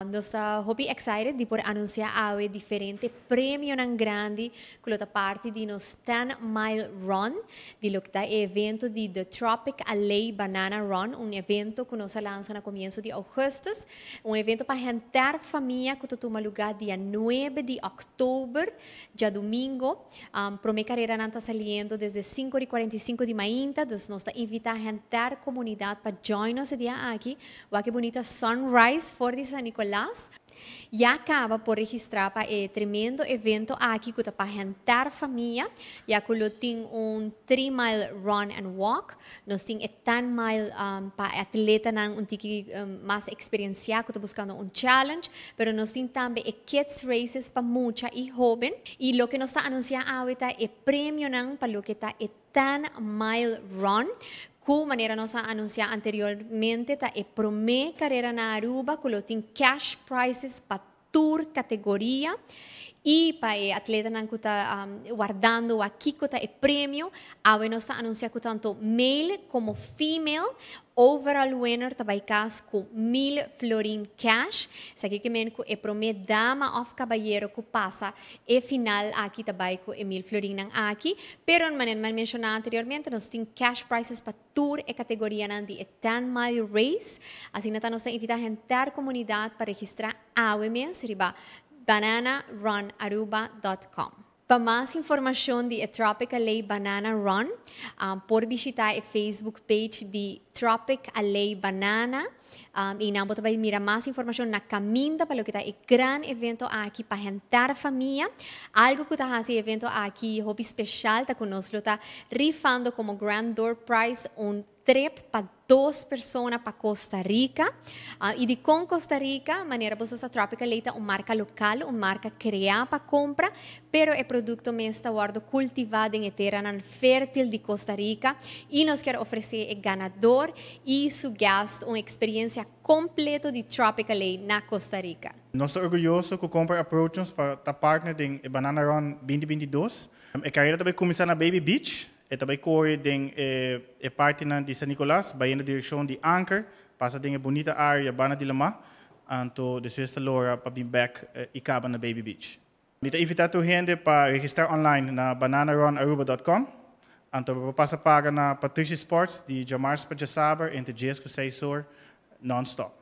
Nós estamos muito excited de poder anunciar hoje ah, diferentes prêmios grandes que fazem parte de nosso 10 Mile Run, de lo que é evento de The Tropic Alley Banana Run, um evento que nós lança no começo de agosto, um evento para jantar família que toma lugar dia 9 de outubro, dia domingo. Um, Prome carreira está saindo desde 5h45 de manhã, então nós estamos invitando a jantar comunidade para join-nos dia aqui. Olha que bonita sunrise for San Nicolás. Ya e acaba por registrar para eh, tremendo evento aquí que para rentar família. E aqui tem un 3 mile run and walk. nos tiene tan mile um, para atleta um tique um, mais que está buscando un um challenge. pero nos tiene también kids races para mucha y e joven y e lo que nos está anunciando es el premio para lo que está tan mile run como nos ha anunciamos anteriormente, es carrera en Aruba na Aruba, tin cash prizes para tour categoría. Y para los e atleta que está guardando aquí que está premio, nos a anunciado anuncia tanto male como female, overall winner tabaicas con mil florin cash. Isso aqui que menco e é dama of caballero que pasa e final aquí tabaico com e mil florin aqui. Pero, como eu anteriormente, nos temos cash prizes para tour e categoria de 10 mile race. Así nós nos invita a entrar comunidad para registrar AWMS, riba bananarunaruba.com. Para mais informação de Tropical Alley Banana Run, um, ah, pode visitar a Facebook page de Tropic Alley Banana. Um, e não, você também mirar mais informação na Caminda, para o que está um grande evento aqui para jantar a família. Algo que está esse evento aqui, hobby especial, está conosco, está rifando como Grand Door Prize um trip para duas pessoas para Costa Rica. Uh, e de com Costa Rica, maneira Bolsa Trópica leita uma marca local, uma marca criada para compra, pero é produto mesmo está guardo cultivado em terra fértil de Costa Rica e nos quer oferecer o é ganador e seu guest uma experiência completa de Tropical Lay na Costa Rica. Nós estamos orgulhosos com o Compra Approaches para a partner de Banana Run 2022. A é carreira também começou na Baby Beach, também corre den eh, é, e é parte na de São Nicolás, vai na direção de Anker, passa tem a bonita area bana de Lama, anto de sexta Laura, pa bin back e eh, caba na Baby Beach. Me te invita tu gente pa registrar online na bananarunaruba.com, anto pasa paga na Patricia Sports de Jamar para Saber entre 10 e 6 non-stop.